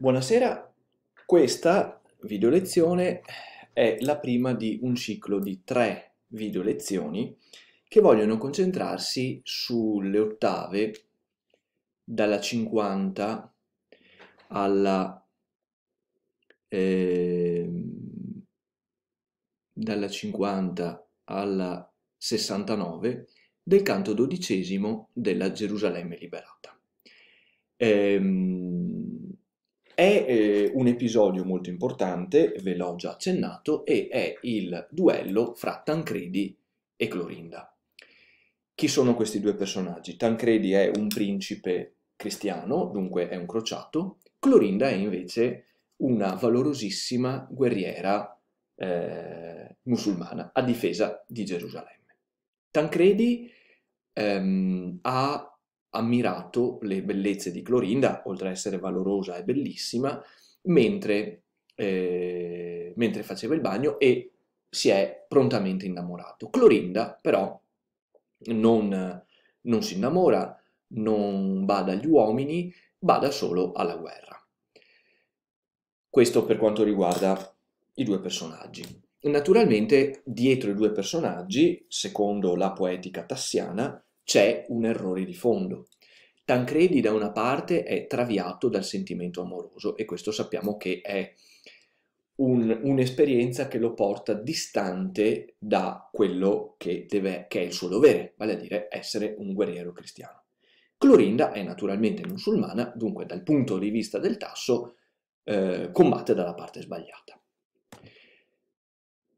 Buonasera, questa video lezione è la prima di un ciclo di tre video lezioni che vogliono concentrarsi sulle ottave dalla 50 alla, eh, dalla 50 alla 69 del canto dodicesimo della Gerusalemme liberata. Ehm, è eh, un episodio molto importante, ve l'ho già accennato, e è il duello fra Tancredi e Clorinda. Chi sono questi due personaggi? Tancredi è un principe cristiano, dunque è un crociato, Clorinda è invece una valorosissima guerriera eh, musulmana a difesa di Gerusalemme. Tancredi ehm, ha ammirato le bellezze di Clorinda, oltre a essere valorosa e bellissima, mentre, eh, mentre faceva il bagno e si è prontamente innamorato. Clorinda, però, non, non si innamora, non bada agli uomini, bada solo alla guerra. Questo per quanto riguarda i due personaggi. Naturalmente, dietro i due personaggi, secondo la poetica tassiana, c'è un errore di fondo. Tancredi da una parte è traviato dal sentimento amoroso e questo sappiamo che è un, un'esperienza che lo porta distante da quello che, deve, che è il suo dovere, vale a dire essere un guerriero cristiano. Clorinda è naturalmente musulmana, dunque dal punto di vista del tasso eh, combatte dalla parte sbagliata.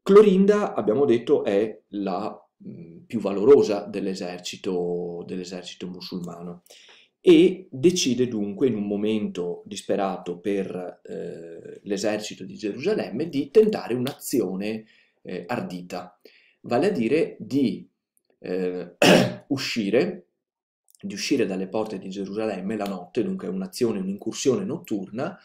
Clorinda, abbiamo detto, è la più valorosa dell'esercito dell musulmano e decide dunque in un momento disperato per eh, l'esercito di Gerusalemme di tentare un'azione eh, ardita, vale a dire di, eh, uscire, di uscire dalle porte di Gerusalemme la notte, dunque un'azione, un'incursione notturna,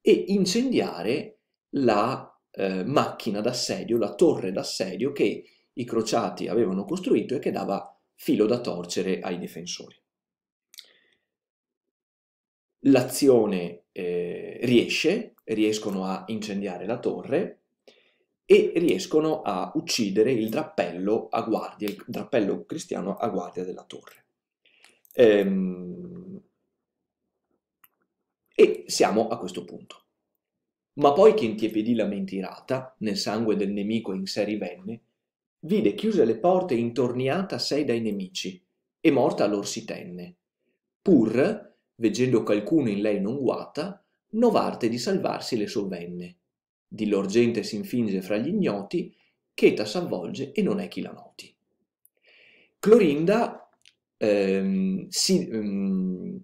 e incendiare la eh, macchina d'assedio, la torre d'assedio che i crociati avevano costruito e che dava filo da torcere ai difensori. L'azione eh, riesce, riescono a incendiare la torre e riescono a uccidere il drappello a guardia, il drappello cristiano a guardia della torre. Ehm... E siamo a questo punto. Ma poi che intiepidì la mentirata, nel sangue del nemico in sé rivenne, vide chiuse le porte e intorniata sei dai nemici, e morta lor si tenne. Pur, veggendo qualcuno in lei non guata, novarte di salvarsi le sovvenne. Di lor gente s'infinge fra gli ignoti, cheta s'avvolge e non è chi la noti. Clorinda, ehm, si, ehm,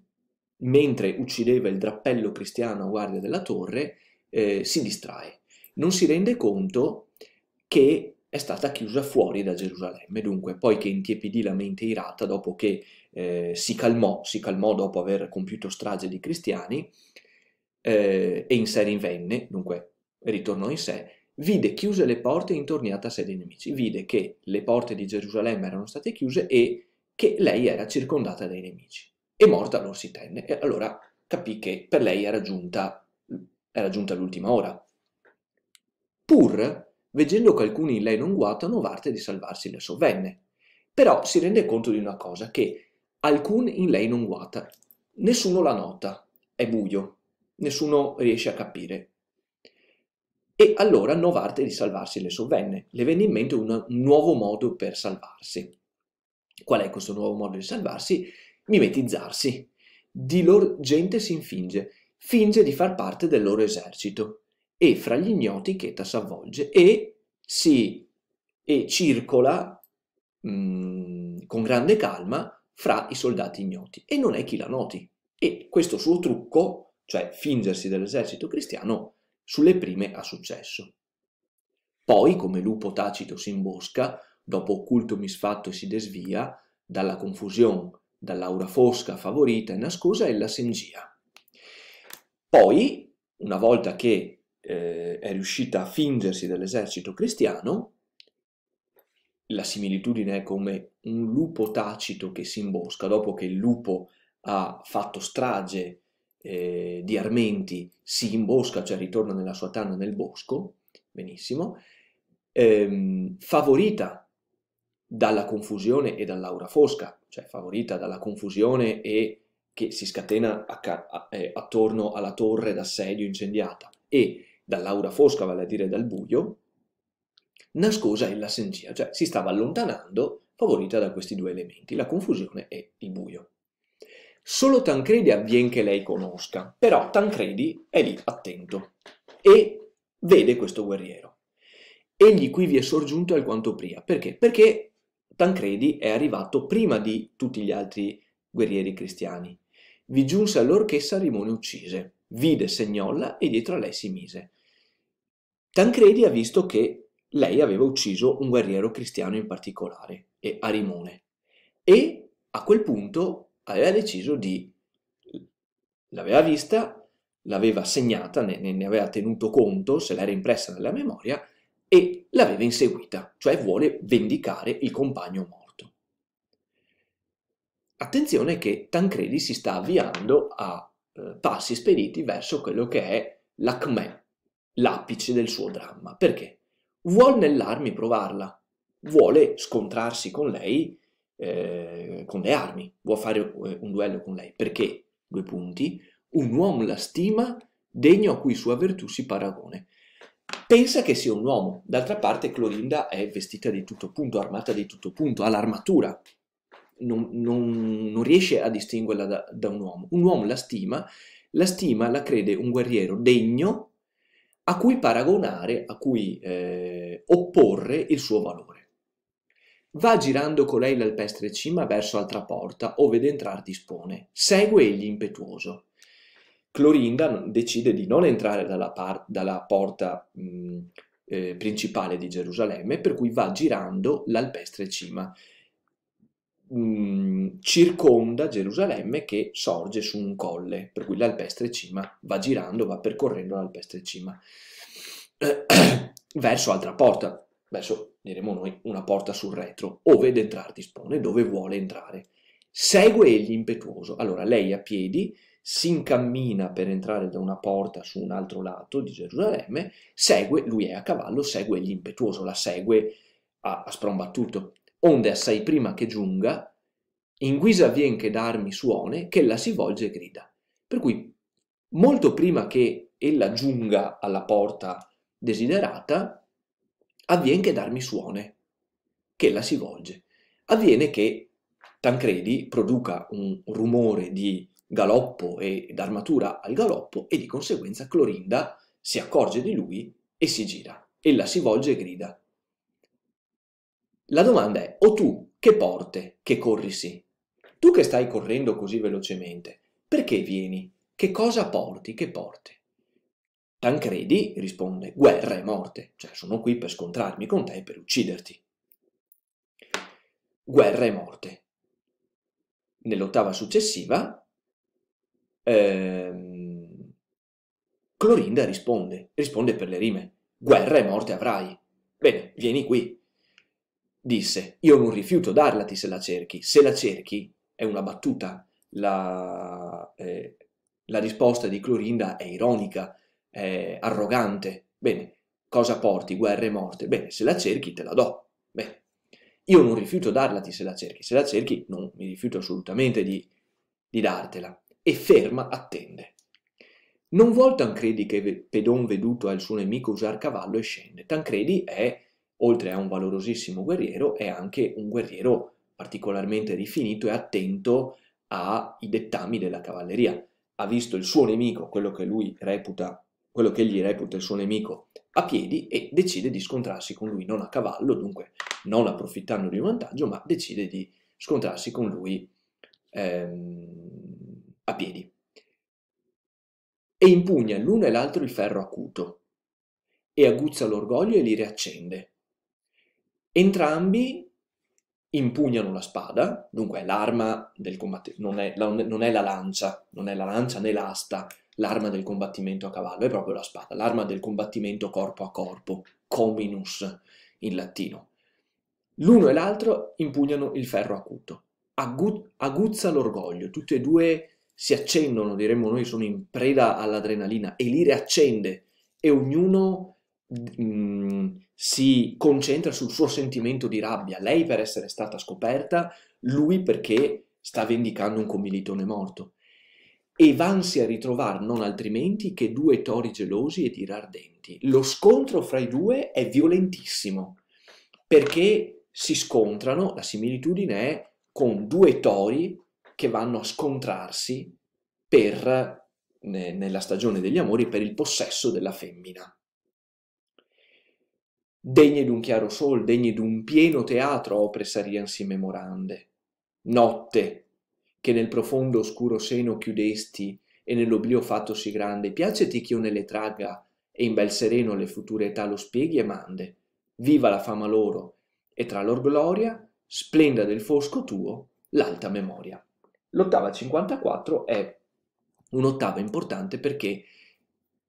mentre uccideva il drappello cristiano a guardia della torre, eh, si distrae. Non si rende conto che è stata chiusa fuori da Gerusalemme, dunque, poiché intiepidì la mente irata dopo che eh, si calmò, si calmò dopo aver compiuto strage di cristiani, eh, e in sé rinvenne, dunque ritornò in sé, vide chiuse le porte e intorniata a sé dei nemici, vide che le porte di Gerusalemme erano state chiuse e che lei era circondata dai nemici. E morta lor si tenne, e allora capì che per lei era giunta, era giunta l'ultima ora. Pur Veggendo che alcuni in lei non guatano, varte di salvarsi le sovvenne. Però si rende conto di una cosa, che alcun in lei non guata. Nessuno la nota, è buio, nessuno riesce a capire. E allora novarte di salvarsi le sovvenne. Le venne in mente un nuovo modo per salvarsi. Qual è questo nuovo modo di salvarsi? Mimetizzarsi. Di loro gente si infinge, finge di far parte del loro esercito e fra gli ignoti cheta s'avvolge e si e circola mh, mm, con grande calma fra i soldati ignoti e non è chi la noti. E questo suo trucco, cioè fingersi dell'esercito cristiano, sulle prime ha successo. Poi, come lupo tacito si imbosca, dopo occulto misfatto e si desvia, dalla confusione, dall'aura fosca favorita e nascosa, e la s'engia. Poi, una volta che eh, è riuscita a fingersi dell'esercito cristiano, la similitudine è come un lupo tacito che si imbosca dopo che il lupo ha fatto strage eh, di armenti, si imbosca, cioè ritorna nella sua tana nel bosco, benissimo, ehm, favorita dalla confusione e dall'aura fosca, cioè favorita dalla confusione e che si scatena a, a, eh, attorno alla torre d'assedio incendiata e dall'aura fosca, vale a dire dal buio, nascosa è l'assentia, cioè si stava allontanando favorita da questi due elementi, la confusione e il buio. Solo Tancredi avviene che lei conosca, però Tancredi è lì attento e vede questo guerriero. Egli qui vi è sorgiunto alquanto prima, perché? Perché Tancredi è arrivato prima di tutti gli altri guerrieri cristiani. Vi giunse allorché Sarimone uccise vide Segnolla e dietro a lei si mise. Tancredi ha visto che lei aveva ucciso un guerriero cristiano in particolare, e Arimone, e a quel punto aveva deciso di... l'aveva vista, l'aveva segnata, ne, ne aveva tenuto conto, se l'era impressa nella memoria, e l'aveva inseguita, cioè vuole vendicare il compagno morto. Attenzione che Tancredi si sta avviando a passi spediti verso quello che è l'acme, l'apice del suo dramma. Perché? Vuol nell'armi provarla, vuole scontrarsi con lei eh, con le armi, vuole fare eh, un duello con lei. Perché? Due punti. Un uomo la stima degno a cui sua virtù si paragone. Pensa che sia un uomo. D'altra parte Clorinda è vestita di tutto punto, armata di tutto punto, ha l'armatura non, non, non riesce a distinguerla da, da un uomo. Un uomo la stima, la stima la crede un guerriero degno a cui paragonare, a cui eh, opporre il suo valore. Va girando con lei l'alpestre cima verso altra porta, ove d'entrar dispone. Segue egli impetuoso. Clorinda decide di non entrare dalla, par- dalla porta mh, eh, principale di Gerusalemme, per cui va girando l'alpestre cima. Mm, circonda Gerusalemme che sorge su un colle, per cui l'alpestre cima va girando, va percorrendo l'alpestre cima verso altra porta, verso, diremo noi, una porta sul retro, ove entrare dispone, dove vuole entrare. Segue egli impetuoso. Allora lei a piedi si incammina per entrare da una porta su un altro lato di Gerusalemme, segue, lui è a cavallo, segue egli impetuoso, la segue a, a sprombattuto onde assai prima che giunga, in guisa vien che d'armi suone, che ella si volge e grida. Per cui, molto prima che ella giunga alla porta desiderata, avvien che d'armi suone, che ella si volge. Avviene che Tancredi produca un rumore di galoppo e d'armatura al galoppo e di conseguenza Clorinda si accorge di lui e si gira. Ella si volge e grida la domanda è, o tu che porte che corri sì? Tu che stai correndo così velocemente, perché vieni? Che cosa porti che porte? Tancredi risponde, guerra e morte, cioè sono qui per scontrarmi con te e per ucciderti. Guerra e morte. Nell'ottava successiva, ehm, Clorinda risponde, risponde per le rime, guerra e morte avrai. Bene, vieni qui, disse io non rifiuto darla se la cerchi, se la cerchi è una battuta, la, eh, la risposta di Clorinda è ironica, è arrogante, bene, cosa porti, guerre e morte? Bene, se la cerchi te la do, bene. Io non rifiuto darlati se la cerchi, se la cerchi non mi rifiuto assolutamente di, di dartela. E ferma attende. Non vuol Tancredi che Pedon veduto al suo nemico usar cavallo e scende. Tancredi è oltre a un valorosissimo guerriero, è anche un guerriero particolarmente rifinito e attento ai dettami della cavalleria. Ha visto il suo nemico, quello che lui reputa, quello che egli reputa il suo nemico, a piedi e decide di scontrarsi con lui non a cavallo, dunque non approfittando di un vantaggio, ma decide di scontrarsi con lui ehm, a piedi. E impugna l'uno e l'altro il ferro acuto e aguzza l'orgoglio e li riaccende Entrambi impugnano la spada, dunque è l'arma del combattimento, non è, la, non è la lancia, non è la lancia né l'asta, l'arma del combattimento a cavallo, è proprio la spada, l'arma del combattimento corpo a corpo, cominus in latino. L'uno e l'altro impugnano il ferro acuto, Agu aguzza l'orgoglio, tutti e due si accendono, diremmo noi, sono in preda all'adrenalina e li riaccende e ognuno mh, si concentra sul suo sentimento di rabbia, lei per essere stata scoperta, lui perché sta vendicando un commilitone morto. E vansi a ritrovare non altrimenti che due tori gelosi ed ardenti. Lo scontro fra i due è violentissimo, perché si scontrano, la similitudine è con due tori che vanno a scontrarsi per, nella stagione degli amori per il possesso della femmina degne d'un chiaro sol, degne d'un pieno teatro opre sariansi memorande. Notte, che nel profondo oscuro seno chiudesti e nell'oblio fattosi grande, piaceti che io ne le tragga e in bel sereno le future età lo spieghi e mande. Viva la fama loro e tra lor gloria splenda del fosco tuo l'alta memoria. L'ottava 54 è un'ottava importante perché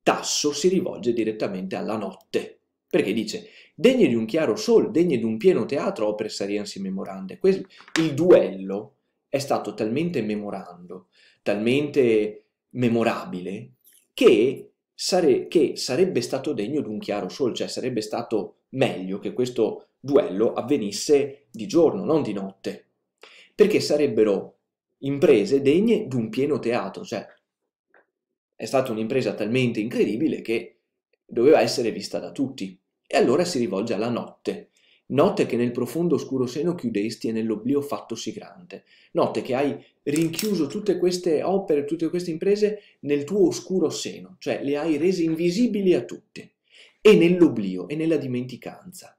Tasso si rivolge direttamente alla notte perché dice, degne di un chiaro sol, degne di un pieno teatro opere sariensi memorande. il duello è stato talmente memorando, talmente memorabile, che, sare, che sarebbe stato degno di un chiaro sol, cioè sarebbe stato meglio che questo duello avvenisse di giorno, non di notte. Perché sarebbero imprese degne di un pieno teatro, cioè è stata un'impresa talmente incredibile che doveva essere vista da tutti. E allora si rivolge alla notte. Notte che nel profondo oscuro seno chiudesti e nell'oblio fattosi grande. Notte che hai rinchiuso tutte queste opere, tutte queste imprese nel tuo oscuro seno, cioè le hai rese invisibili a tutte. E nell'oblio e nella dimenticanza.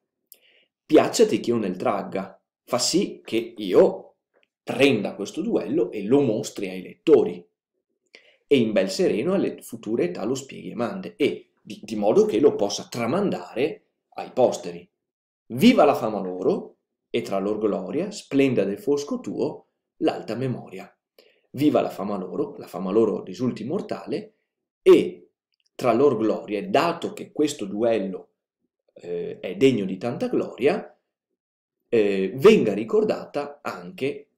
Piacciati che io nel tragga, fa sì che io prenda questo duello e lo mostri ai lettori. E in bel sereno alle future età lo spieghi e mande. E di, di modo che lo possa tramandare ai posteri. Viva la fama loro, e tra lor gloria splenda del fosco tuo l'alta memoria. Viva la fama loro, la fama loro risulti mortale, e tra lor gloria, dato che questo duello eh, è degno di tanta gloria, eh, venga ricordata anche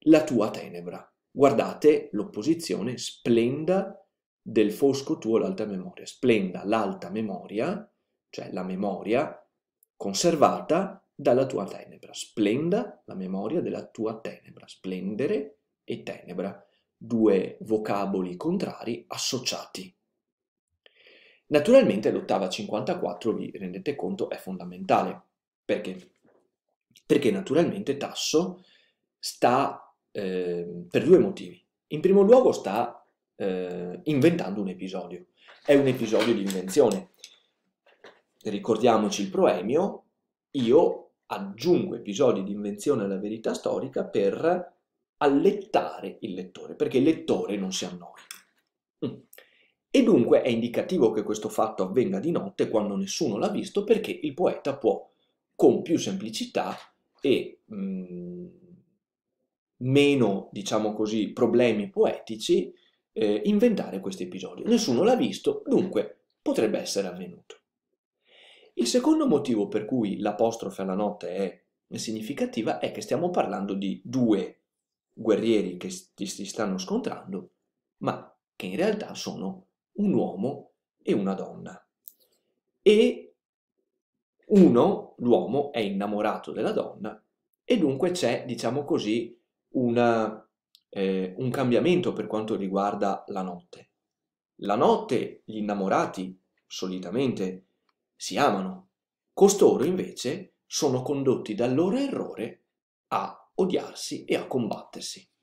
la tua tenebra. Guardate l'opposizione splenda del fosco tuo l'alta memoria. Splenda l'alta memoria, cioè la memoria conservata dalla tua tenebra. Splenda la memoria della tua tenebra. Splendere e tenebra, due vocaboli contrari associati. Naturalmente l'ottava 54, vi rendete conto, è fondamentale. Perché? Perché naturalmente Tasso sta eh, per due motivi. In primo luogo sta eh, inventando un episodio. È un episodio di invenzione. Ricordiamoci il proemio, io aggiungo episodi di invenzione alla verità storica per allettare il lettore, perché il lettore non si annoia. Mm. E dunque è indicativo che questo fatto avvenga di notte quando nessuno l'ha visto perché il poeta può con più semplicità e mh, mm, meno, diciamo così, problemi poetici eh, inventare questo episodio. Nessuno l'ha visto, dunque potrebbe essere avvenuto. Il secondo motivo per cui l'apostrofe alla notte è significativa è che stiamo parlando di due guerrieri che si stanno scontrando, ma che in realtà sono un uomo e una donna. E uno, l'uomo, è innamorato della donna e dunque c'è, diciamo così, una eh, un cambiamento per quanto riguarda la notte. La notte gli innamorati solitamente si amano, costoro invece sono condotti dal loro errore a odiarsi e a combattersi.